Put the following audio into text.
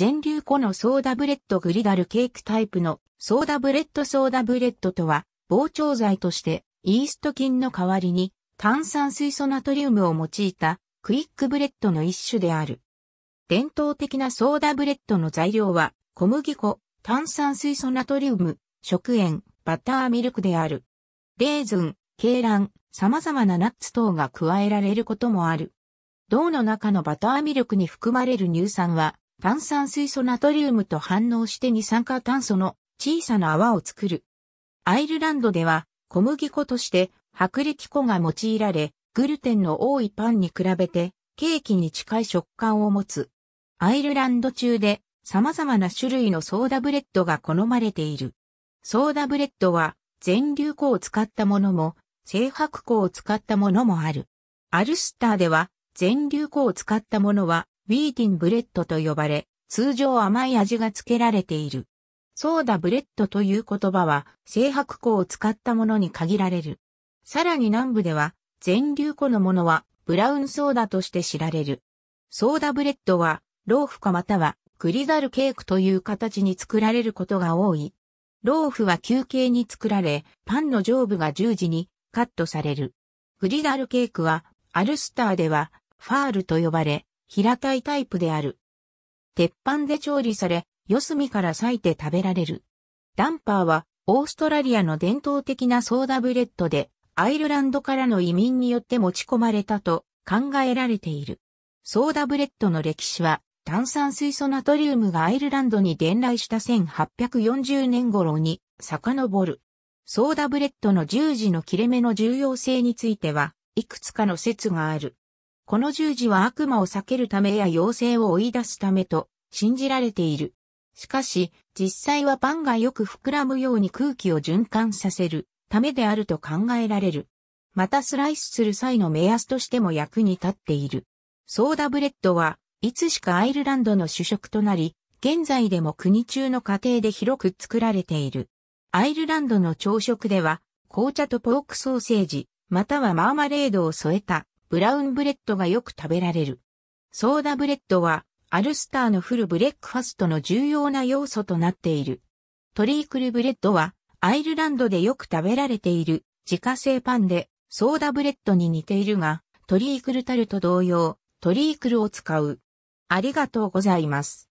全粒粉のソーダブレッドグリダルケークタイプのソーダブレッドソーダブレッドとは、膨張剤としてイースト菌の代わりに炭酸水素ナトリウムを用いたクイックブレッドの一種である。伝統的なソーダブレッドの材料は小麦粉、炭酸水素ナトリウム、食塩、バターミルクである。レーズン、鶏卵、様々なナッツ等が加えられることもある。銅の中のバターミルクに含まれる乳酸は炭酸水素ナトリウムと反応して二酸化炭素の小さな泡を作る。アイルランドでは小麦粉として薄力粉が用いられ、グルテンの多いパンに比べてケーキに近い食感を持つ。アイルランド中で様々な種類のソーダブレッドが好まれている。ソーダブレッドは全粒粉を使ったものも、精白粉を使ったものもある。アルスターでは全粒粉を使ったものはウィーティンブレッドと呼ばれ、通常甘い味が付けられている。ソーダブレッドという言葉は、製白粉を使ったものに限られる。さらに南部では、全粒粉のものは、ブラウンソーダとして知られる。ソーダブレッドは、ローフかまたは、グリザルケークという形に作られることが多い。ローフは休憩に作られ、パンの上部が十字にカットされる。グリザルケークは、アルスターでは、ファールと呼ばれ、平たいタイプである。鉄板で調理され、四隅から裂いて食べられる。ダンパーは、オーストラリアの伝統的なソーダブレッドで、アイルランドからの移民によって持ち込まれたと考えられている。ソーダブレッドの歴史は、炭酸水素ナトリウムがアイルランドに伝来した1840年頃に遡る。ソーダブレッドの十字の切れ目の重要性については、いくつかの説がある。この十字は悪魔を避けるためや妖精を追い出すためと信じられている。しかし、実際はパンがよく膨らむように空気を循環させるためであると考えられる。またスライスする際の目安としても役に立っている。ソーダブレッドはいつしかアイルランドの主食となり、現在でも国中の家庭で広く作られている。アイルランドの朝食では、紅茶とポークソーセージ、またはマーマレードを添えたブラウンブレッドがよく食べられる。ソーダブレッドは、アルスターのフルブレックファストの重要な要素となっている。トリークルブレッドは、アイルランドでよく食べられている自家製パンで、ソーダブレッドに似ているが、トリークルタルと同様、トリークルを使う。ありがとうございます。